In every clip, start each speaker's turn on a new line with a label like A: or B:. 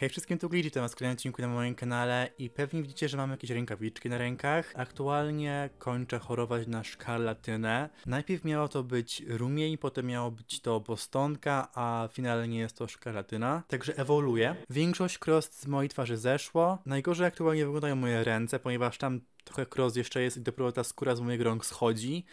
A: Hej wszystkim, tu Glidzi, to was kolejny odcinku na moim kanale i pewnie widzicie, że mam jakieś rękawiczki na rękach. Aktualnie kończę chorować na szkarlatynę. Najpierw miało to być rumień, potem miało być to bostonka, a finalnie jest to szkarlatyna. Także ewoluuje. Większość krost z mojej twarzy zeszło. Najgorzej aktualnie wyglądają moje ręce, ponieważ tam trochę krost jeszcze jest i dopiero ta skóra z mojego rąk schodzi.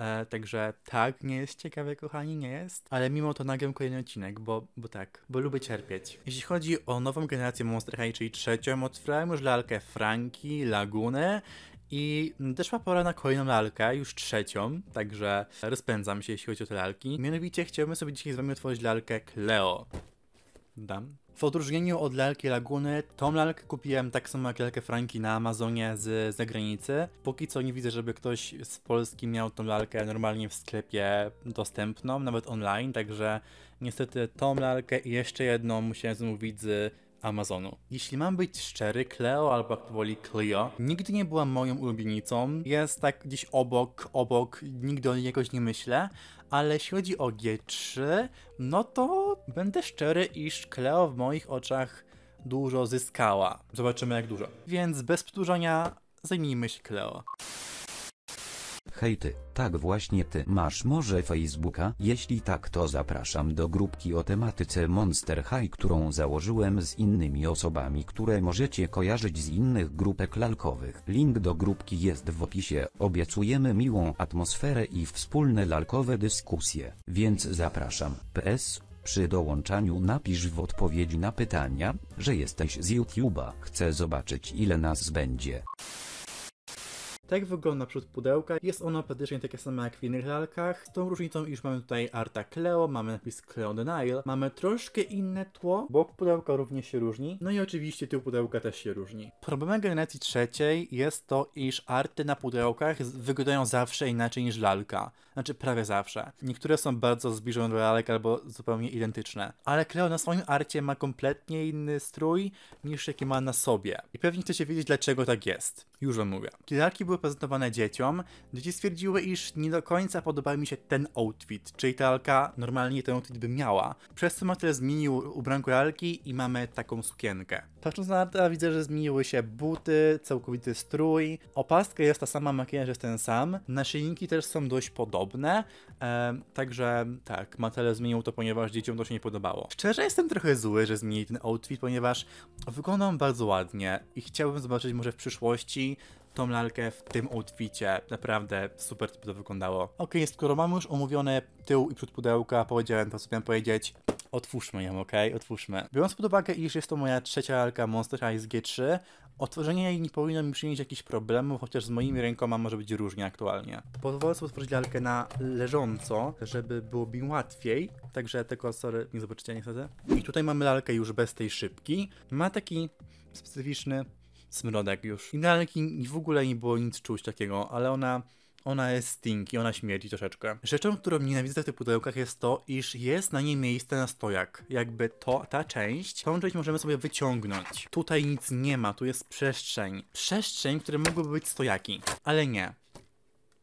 A: E, także tak, nie jest ciekawe, kochani, nie jest. Ale mimo to nagram kolejny odcinek, bo, bo tak, bo lubię cierpieć. Jeśli chodzi o nową generację Monster High, czyli trzecią, otwierałem już lalkę Franki, Lagunę i doszła pora na kolejną lalkę, już trzecią, także rozpędzam się, jeśli chodzi o te lalki. Mianowicie chciałbym sobie dzisiaj z wami otworzyć lalkę Cleo dam. W odróżnieniu od lalki Laguny, tą lalkę kupiłem tak samo jak lalkę Franki na Amazonie z zagranicy. Póki co nie widzę, żeby ktoś z Polski miał tą lalkę normalnie w sklepie dostępną, nawet online, także niestety tą lalkę i jeszcze jedną musiałem zmówić z Amazonu. Jeśli mam być szczery, Cleo albo woli Clio nigdy nie była moją ulubienicą. Jest tak gdzieś obok, obok, nigdy o niej jakoś nie myślę. Ale jeśli chodzi o G3, no to będę szczery, iż Cleo w moich oczach dużo zyskała. Zobaczymy jak dużo. Więc bez przedłużania zajmijmy się Cleo. Hej ty, tak właśnie ty masz może Facebooka? Jeśli tak to zapraszam do grupki o tematyce Monster High, którą założyłem z innymi osobami, które możecie kojarzyć z innych grupek lalkowych. Link do grupki jest w opisie. Obiecujemy miłą atmosferę i wspólne lalkowe dyskusje, więc zapraszam. PS przy dołączaniu napisz w odpowiedzi na pytania, że jesteś z YouTube'a. Chcę zobaczyć ile nas będzie. Tak wygląda przód pudełka. Jest ono praktycznie takie samo jak w innych lalkach, z tą różnicą, iż mamy tutaj Arta Cleo, mamy napis Cleo Denial, mamy troszkę inne tło, bok pudełka również się różni, no i oczywiście tył pudełka też się różni. Problemem generacji trzeciej jest to, iż arty na pudełkach wyglądają zawsze inaczej niż lalka. Znaczy prawie zawsze. Niektóre są bardzo zbliżone do lalek albo zupełnie identyczne. Ale Cleo na swoim arcie ma kompletnie inny strój niż jaki ma na sobie. I pewnie chcecie wiedzieć dlaczego tak jest. Już wam mówię. Kiedy były prezentowane dzieciom, dzieci stwierdziły, iż nie do końca podoba mi się ten outfit, czyli ta lalka normalnie ten outfit by miała. Przez co Mattel zmienił ubranko lalki i mamy taką sukienkę. Patrząc na to widzę, że zmieniły się buty, całkowity strój, opaska jest ta sama, makijaż jest ten sam, naszyjniki też są dość podobne, także tak, Mattel zmienił to, ponieważ dzieciom to się nie podobało. Szczerze jestem trochę zły, że zmienili ten outfit, ponieważ wyglądam bardzo ładnie i chciałbym zobaczyć może w przyszłości tą lalkę w tym outficie. Naprawdę super to wyglądało. Ok, skoro mamy już omówione tył i przód pudełka, powiedziałem to, co miałem powiedzieć. Otwórzmy ją, ok? Otwórzmy. Biorąc pod uwagę, iż jest to moja trzecia lalka Monster z G3, otworzenie jej nie powinno mi przynieść jakichś problemów, chociaż z moimi rękoma może być różnie aktualnie. Pozwolę sobie otworzyć lalkę na leżąco, żeby było mi łatwiej, także tego, sorry, nie zobaczycie niestety. I tutaj mamy lalkę już bez tej szybki. Ma taki specyficzny smrodek już. I na Arlekin w ogóle nie było nic czuć takiego, ale ona ona jest stinki, ona śmierdzi troszeczkę. Rzeczą, którą nienawidzę w tych pudełkach jest to, iż jest na niej miejsce na stojak. Jakby to, ta część, tą część możemy sobie wyciągnąć. Tutaj nic nie ma, tu jest przestrzeń. Przestrzeń, w której mogłyby być stojaki, ale nie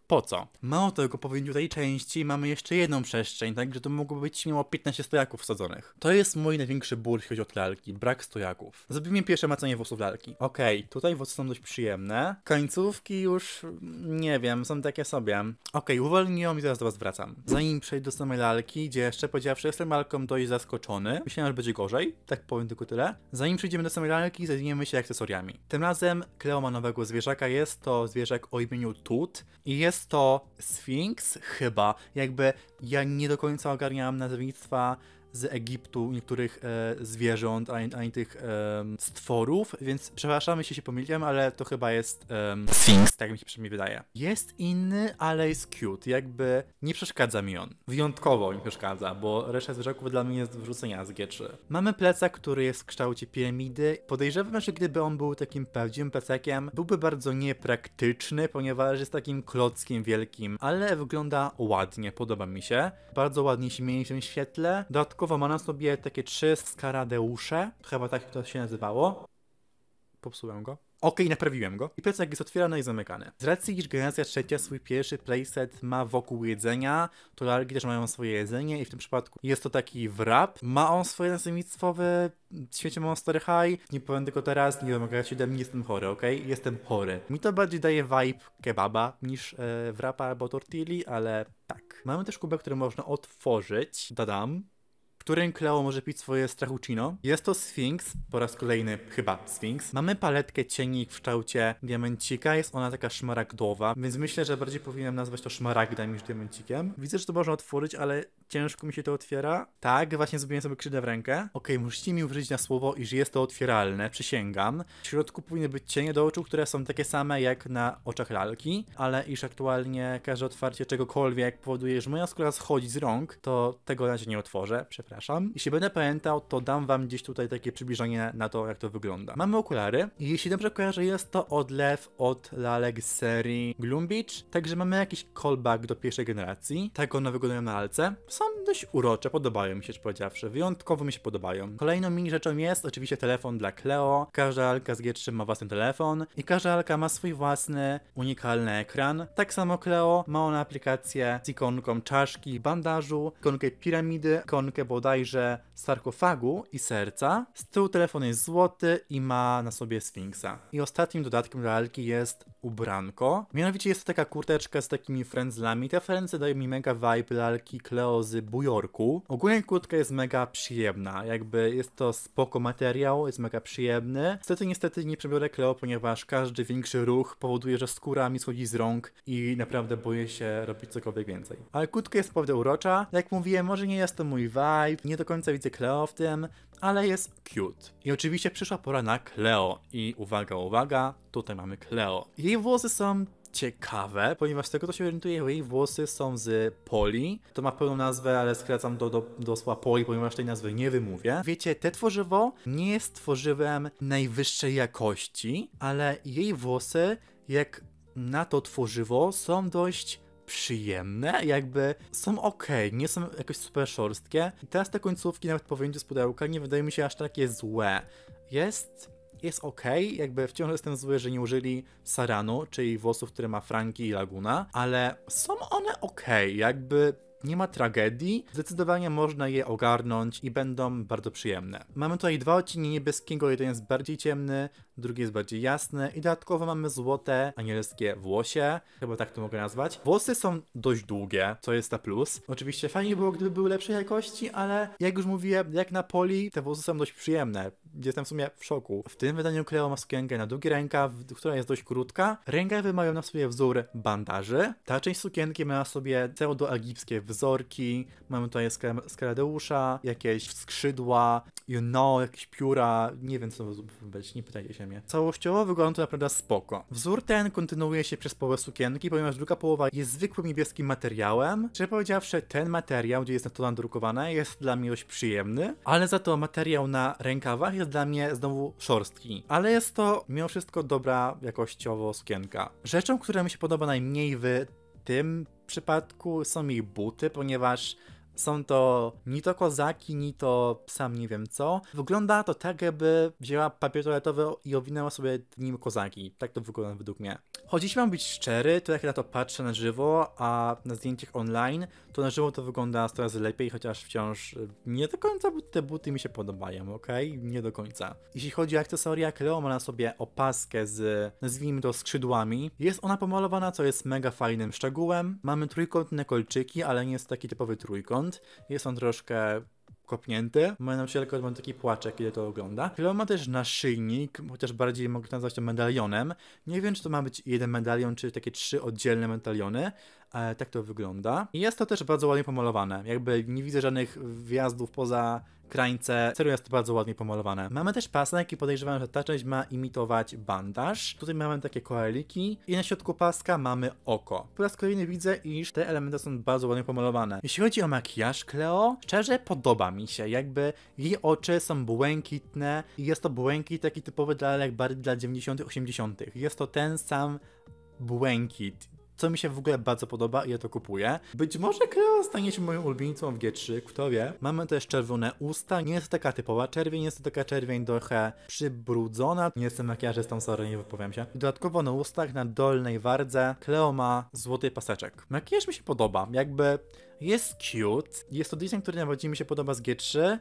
A: po co? Mało tego, po wyjęciu tej części mamy jeszcze jedną przestrzeń, także to mogłoby być miało 15 stojaków wsadzonych. To jest mój największy ból, jeśli chodzi o lalki, brak stojaków. Zrobimy pierwsze macenie włosów lalki. Okej, okay, tutaj włosy są dość przyjemne. Końcówki już, mm, nie wiem, są takie sobie. Okej, okay, uwolniłam i zaraz do was wracam. Zanim przejdę do samej lalki, gdzie jeszcze powiedziawszy, jestem lalką dość zaskoczony. Myślałem, że będzie gorzej, tak powiem tylko tyle. Zanim przejdziemy do samej lalki, zajmiemy się akcesoriami. Tym razem Kleo ma nowego zwierzaka, jest to zwierzak o imieniu Tut i jest jest to Sphinx chyba. Jakby ja nie do końca ogarniałam nazwiska z Egiptu niektórych e, zwierząt, ani, ani tych e, stworów, więc przepraszam, jeśli się pomyliłem, ale to chyba jest e, Sphinx, tak mi się przynajmniej wydaje. Jest inny, ale jest cute, jakby nie przeszkadza mi on. Wyjątkowo mi przeszkadza, bo reszta zwierzaków dla mnie jest wrzucenia z G3. Mamy plecak, który jest w kształcie piramidy. Podejrzewam, że gdyby on był takim prawdziwym plecakiem, byłby bardzo niepraktyczny, ponieważ jest takim klockiem wielkim, ale wygląda ładnie, podoba mi się. Bardzo ładnie się mieni w tym świetle. Dodatkowo dodatkowo ma na sobie takie trzy skaradeusze, chyba tak to się nazywało. Popsułem go. OK, naprawiłem go. I plecak jest otwierany i zamykany. Z racji, iż generacja trzecia swój pierwszy playset ma wokół jedzenia, to lalki też mają swoje jedzenie i w tym przypadku jest to taki wrap. Ma on swoje nazwisko w świecie Monster High. Nie powiem tylko teraz, nie się ode mnie, jestem chory, OK? Jestem chory. Mi to bardziej daje vibe kebaba niż yy, wrapa albo tortilli, ale tak. Mamy też kubek, który można otworzyć. Dadam którym Kleo może pić swoje strachuccino. Jest to Sphinx, po raz kolejny chyba Sphinx. Mamy paletkę cieni w kształcie diamencika, jest ona taka szmaragdowa, więc myślę, że bardziej powinienem nazwać to szmaragdem niż diamencikiem. Widzę, że to można otworzyć, ale ciężko mi się to otwiera. Tak, właśnie zrobiłem sobie krzydę w rękę. Okej, okay, musicie mi uwierzyć na słowo, iż jest to otwieralne, przysięgam. W środku powinny być cienie do oczu, które są takie same jak na oczach lalki, ale iż aktualnie każde otwarcie czegokolwiek powoduje, że moja skóra schodzi z rąk, to tego na razie nie otworzę, przepraszam. Jeśli będę pamiętał, to dam wam gdzieś tutaj takie przybliżenie na to, jak to wygląda. Mamy okulary i jeśli dobrze kojarzę, jest to odlew od lalek z serii Gloom Beach, także mamy jakiś callback do pierwszej generacji. Tak one wyglądają na lalce są dość urocze, podobają mi się, powiedziawszy. Wyjątkowo mi się podobają. Kolejną mini rzeczą jest oczywiście telefon dla Cleo. Każda Alka z G3 ma własny telefon i każda Alka ma swój własny, unikalny ekran. Tak samo Cleo ma ona aplikację z ikonką czaszki, bandażu, ikonkę piramidy, ikonkę bodajże sarkofagu i serca. Z tyłu telefon jest złoty i ma na sobie sfinksa. I ostatnim dodatkiem dla Alki jest ubranko. Mianowicie jest to taka kurteczka z takimi frędzlami. Te frędzle dają mi mega vibe lalki Cleo z Bujorku. Ogólnie kurtka jest mega przyjemna, jakby jest to spoko materiał, jest mega przyjemny. Niestety, niestety nie przebiorę Cleo, ponieważ każdy większy ruch powoduje, że skóra mi schodzi z rąk i naprawdę boję się robić cokolwiek więcej. Ale kurtka jest naprawdę urocza. Jak mówiłem, może nie jest to mój vibe, nie do końca widzę Cleo w tym, ale jest cute. I oczywiście przyszła pora na Cleo. I uwaga, uwaga, tutaj mamy Cleo. Jej włosy są ciekawe, ponieważ z tego to się orientuję, jej włosy są z Poli. To ma pełną nazwę, ale skracam do, do, do słowa Poli, ponieważ tej nazwy nie wymówię. Wiecie, te tworzywo nie jest tworzywem najwyższej jakości, ale jej włosy, jak na to tworzywo, są dość przyjemne, jakby są ok, nie są jakoś super szorstkie. I teraz te końcówki, nawet po wyjęciu z pudełka, nie wydają mi się aż takie złe. Jest jest ok, jakby wciąż jestem zły, że nie użyli saranu, czyli włosów, które ma Franki i Laguna, ale są one ok, jakby nie ma tragedii, zdecydowanie można je ogarnąć i będą bardzo przyjemne. Mamy tutaj dwa odcinki niebieskiego, jeden jest bardziej ciemny, drugie jest bardziej jasne i dodatkowo mamy złote anielskie włosie, chyba tak to mogę nazwać. Włosy są dość długie, co jest ta plus. Oczywiście fajnie było, gdyby były lepszej jakości, ale jak już mówiłem, jak na poli, te włosy są dość przyjemne. Jestem w sumie w szoku. W tym wydaniu Cleo ma sukienkę na długi rękaw, która jest dość krótka. Rękawy mają na sobie wzór bandaży. Ta część sukienki ma na sobie pseudo-egipskie wzorki. Mamy tutaj skaradeusza, jakieś skrzydła, you know, jakieś pióra. Nie wiem, co to być, nie pytajcie się systemie. Całościowo wygląda to naprawdę spoko. Wzór ten kontynuuje się przez połowę sukienki, ponieważ druga połowa jest zwykłym niebieskim materiałem. Szczerze powiedziawszy, ten materiał, gdzie jest na to nadrukowane, jest dla mnie dość przyjemny, ale za to materiał na rękawach jest dla mnie znowu szorstki. Ale jest to mimo wszystko dobra jakościowo sukienka. Rzeczą, która mi się podoba najmniej w tym przypadku są jej buty, ponieważ są to ni to kozaki, ni to sam nie wiem co. Wygląda to tak, jakby wzięła papier toaletowy i owinęła sobie nim kozaki. Tak to wygląda według mnie. Choć jeśli mam być szczery, to jak na to patrzę na żywo, a na zdjęciach online, to na żywo to wygląda coraz lepiej, chociaż wciąż y, nie do końca te buty mi się podobają, ok? Nie do końca. Jeśli chodzi o akcesoria, Cleo ma na sobie opaskę z, nazwijmy to, skrzydłami. Jest ona pomalowana, co jest mega fajnym szczegółem. Mamy trójkątne kolczyki, ale nie jest taki typowy trójkąt jest on troszkę kopnięty. Moja nauczycielka ma taki płaczek, kiedy to ogląda. Chwilą ma też naszyjnik, chociaż bardziej mogę nazwać to medalionem. Nie wiem, czy to ma być jeden medalion, czy takie trzy oddzielne medaliony, E, tak to wygląda. I jest to też bardzo ładnie pomalowane. Jakby nie widzę żadnych wjazdów poza krańce. Serio jest to bardzo ładnie pomalowane. Mamy też pasek i podejrzewam, że ta część ma imitować bandaż. Tutaj mamy takie koaliki i na środku paska mamy oko. Po raz kolejny widzę, iż te elementy są bardzo ładnie pomalowane. Jeśli chodzi o makijaż Cleo, szczerze podoba mi się. Jakby jej oczy są błękitne i jest to błękit taki typowy dla, jak dla 90 80 Jest to ten sam błękit co mi się w ogóle bardzo podoba i ja to kupuję. Być może Cleo stanie się moją ulubieńcą w G3, kto wie. Mamy też czerwone usta, nie jest to taka typowa czerwień, jest to taka czerwień trochę przybrudzona. Nie jestem makijażystą, sorry, nie wypowiem się. Dodatkowo na ustach, na dolnej wardze Cleo ma złoty paseczek. Makijaż mi się podoba, jakby jest cute. Jest to design, który najbardziej mi się podoba z G3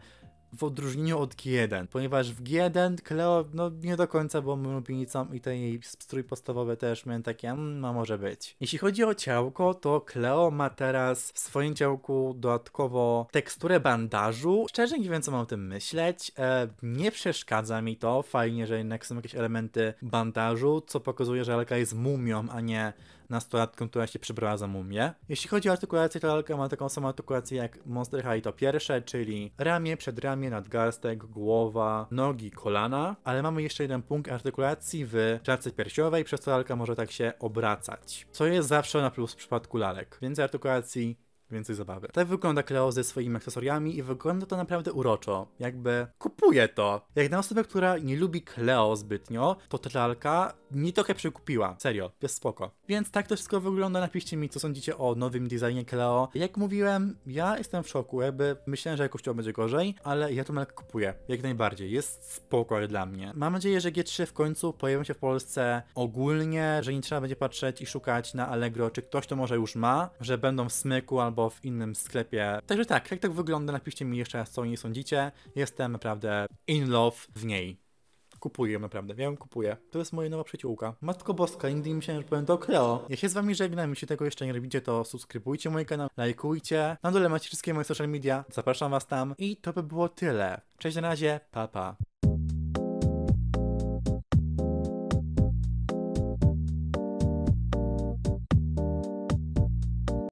A: w odróżnieniu od G1, ponieważ w G1 Cleo no nie do końca była ulubienicą i ten jej strój podstawowy też miałem takie, mm, no może być. Jeśli chodzi o ciałko, to Cleo ma teraz w swoim ciałku dodatkowo teksturę bandażu. Szczerze nie wiem, co mam o tym myśleć. E, nie przeszkadza mi to. Fajnie, że jednak są jakieś elementy bandażu, co pokazuje, że Alka jest mumią, a nie nastolatką, która się przybrała za mumię. Jeśli chodzi o artykulację, to lalka ma taką samą artykulację jak Monster High to pierwsze, czyli ramię, przedramię, nadgarstek, głowa, nogi, kolana, ale mamy jeszcze jeden punkt artykulacji w klatce piersiowej, przez co lalka może tak się obracać, co jest zawsze na plus w przypadku lalek. Więcej artykulacji, więcej zabawy. Tak wygląda Cleo ze swoimi akcesoriami i wygląda to naprawdę uroczo. Jakby kupuje to. Jak na osobę, która nie lubi Cleo zbytnio, to ta lalka mi trochę przykupiła. Serio, jest spoko. Więc tak to wszystko wygląda. Napiszcie mi, co sądzicie o nowym designie Cleo. Jak mówiłem, ja jestem w szoku. Jakby myślałem, że jakoś to będzie gorzej, ale ja to lalkę kupuję. Jak najbardziej. Jest spoko dla mnie. Mam nadzieję, że G3 w końcu pojawi się w Polsce ogólnie, że nie trzeba będzie patrzeć i szukać na Allegro, czy ktoś to może już ma, że będą w smyku albo w innym sklepie. Także tak, jak tak wygląda, napiszcie mi jeszcze raz, co o niej sądzicie. Jestem naprawdę in love w niej. Kupuję naprawdę, ja ją kupuję. To jest moja nowa przyjaciółka. Matko Boska, nigdy nie myślałem, że powiem to Kreo. Ja się z wami żegnam, jeśli tego jeszcze nie robicie, to subskrybujcie mój kanał, lajkujcie. Na dole macie wszystkie moje social media, zapraszam was tam. I to by było tyle. Cześć, na razie, papa. Pa.